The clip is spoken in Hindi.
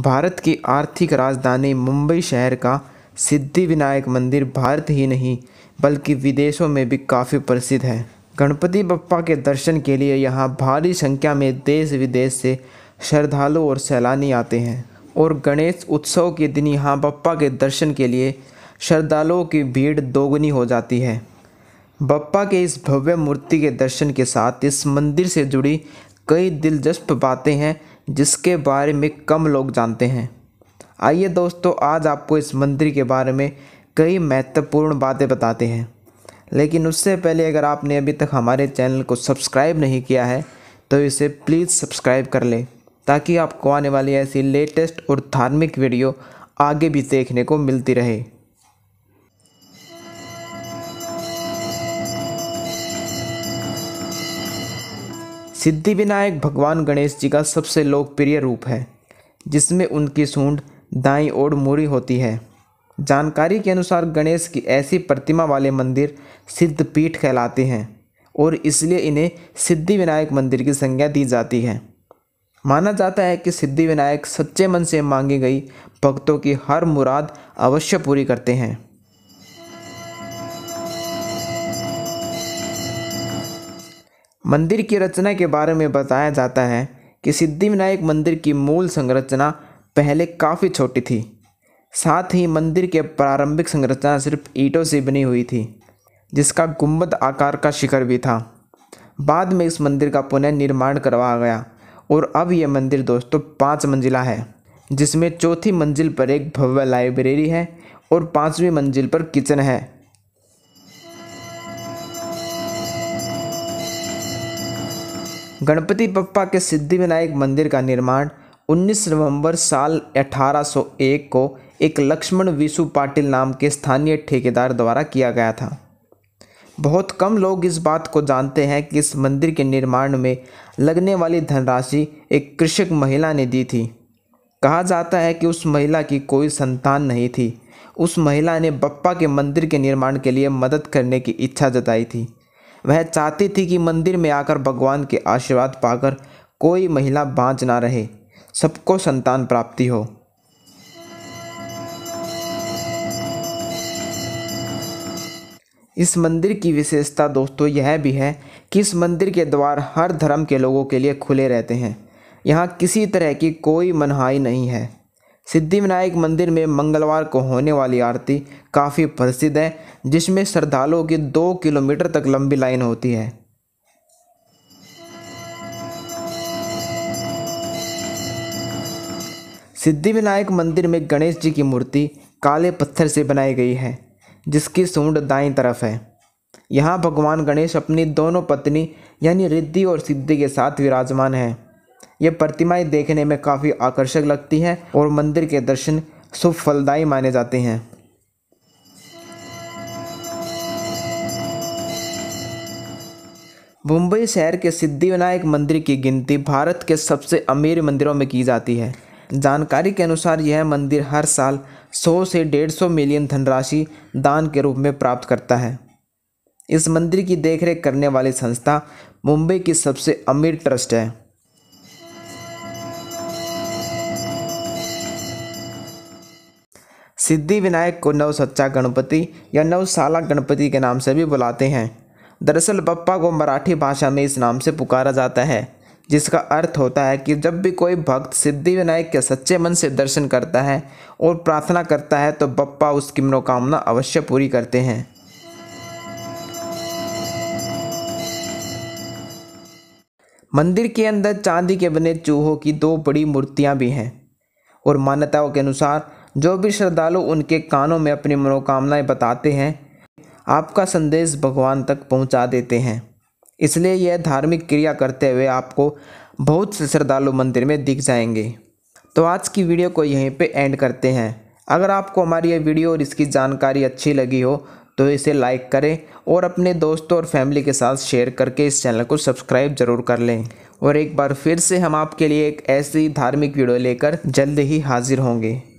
भारत की आर्थिक राजधानी मुंबई शहर का सिद्धि विनायक मंदिर भारत ही नहीं बल्कि विदेशों में भी काफ़ी प्रसिद्ध है गणपति बप्पा के दर्शन के लिए यहाँ भारी संख्या में देश विदेश से श्रद्धालु और सैलानी आते हैं और गणेश उत्सव के दिन यहाँ बप्पा के दर्शन के लिए श्रद्धालुओं की भीड़ दोगुनी हो जाती है बप्पा के इस भव्य मूर्ति के दर्शन के साथ इस मंदिर से जुड़ी कई दिलचस्प बातें हैं जिसके बारे में कम लोग जानते हैं आइए दोस्तों आज आपको इस मंदिर के बारे में कई महत्वपूर्ण बातें बताते हैं लेकिन उससे पहले अगर आपने अभी तक हमारे चैनल को सब्सक्राइब नहीं किया है तो इसे प्लीज़ सब्सक्राइब कर लें ताकि आपको आने वाली ऐसी लेटेस्ट और धार्मिक वीडियो आगे भी देखने को मिलती रहे सिद्धि विनायक भगवान गणेश जी का सबसे लोकप्रिय रूप है जिसमें उनकी सूंड दाई ओर मूरी होती है जानकारी के अनुसार गणेश की ऐसी प्रतिमा वाले मंदिर सिद्धपीठ कहलाते हैं और इसलिए इन्हें सिद्धि विनायक मंदिर की संज्ञा दी जाती है माना जाता है कि सिद्धि विनायक सच्चे मन से मांगी गई भक्तों की हर मुराद अवश्य पूरी करते हैं मंदिर की रचना के बारे में बताया जाता है कि सिद्धिविनायक मंदिर की मूल संरचना पहले काफ़ी छोटी थी साथ ही मंदिर के प्रारंभिक संरचना सिर्फ ईंटों से बनी हुई थी जिसका गुम्बद आकार का शिखर भी था बाद में इस मंदिर का पुनः निर्माण करवाया गया और अब यह मंदिर दोस्तों पाँच मंजिला है जिसमें चौथी मंजिल पर एक भव्य लाइब्रेरी है और पाँचवीं मंजिल पर किचन है गणपति पप्पा के सिद्धिविनायक मंदिर का निर्माण 19 नवंबर साल 1801 को एक लक्ष्मण विशु पाटिल नाम के स्थानीय ठेकेदार द्वारा किया गया था बहुत कम लोग इस बात को जानते हैं कि इस मंदिर के निर्माण में लगने वाली धनराशि एक कृषक महिला ने दी थी कहा जाता है कि उस महिला की कोई संतान नहीं थी उस महिला ने बप्पा के मंदिर के निर्माण के लिए मदद करने की इच्छा जताई थी वह चाहती थी कि मंदिर में आकर भगवान के आशीर्वाद पाकर कोई महिला बाँच ना रहे सबको संतान प्राप्ति हो इस मंदिर की विशेषता दोस्तों यह भी है कि इस मंदिर के द्वार हर धर्म के लोगों के लिए खुले रहते हैं यहाँ किसी तरह की कोई मनहाई नहीं है सिद्धिविनायक मंदिर में मंगलवार को होने वाली आरती काफ़ी प्रसिद्ध है जिसमें श्रद्धालुओं की दो किलोमीटर तक लंबी लाइन होती है सिद्धिविनायक मंदिर में गणेश जी की मूर्ति काले पत्थर से बनाई गई है जिसकी सूंड दाई तरफ है यहाँ भगवान गणेश अपनी दोनों पत्नी यानी रिद्धि और सिद्धि के साथ विराजमान हैं ये प्रतिमाएं देखने में काफ़ी आकर्षक लगती हैं और मंदिर के दर्शन शुभ फलदायी माने जाते हैं मुंबई शहर के सिद्धिविनायक मंदिर की गिनती भारत के सबसे अमीर मंदिरों में की जाती है जानकारी के अनुसार यह मंदिर हर साल 100 से 150 मिलियन धनराशि दान के रूप में प्राप्त करता है इस मंदिर की देखरेख करने वाली संस्था मुंबई की सबसे अमीर ट्रस्ट है सिद्धि विनायक को नव सच्चा गणपति या साला गणपति के नाम से भी बुलाते हैं दरअसल बप्पा को मराठी भाषा में इस नाम से पुकारा जाता है जिसका अर्थ होता है कि जब भी कोई भक्त सिद्धि विनायक के सच्चे मन से दर्शन करता है और प्रार्थना करता है तो बप्पा उसकी मनोकामना अवश्य पूरी करते हैं मंदिर के अंदर चांदी के बने चूहों की दो बड़ी मूर्तियां भी हैं और मान्यताओं के अनुसार जो भी श्रद्धालु उनके कानों में अपनी मनोकामनाएं बताते हैं आपका संदेश भगवान तक पहुंचा देते हैं इसलिए यह धार्मिक क्रिया करते हुए आपको बहुत से श्रद्धालु मंदिर में दिख जाएंगे तो आज की वीडियो को यहीं पे एंड करते हैं अगर आपको हमारी यह वीडियो और इसकी जानकारी अच्छी लगी हो तो इसे लाइक करें और अपने दोस्तों और फैमिली के साथ शेयर करके इस चैनल को सब्सक्राइब ज़रूर कर लें और एक बार फिर से हम आपके लिए एक ऐसी धार्मिक वीडियो लेकर जल्द ही हाजिर होंगे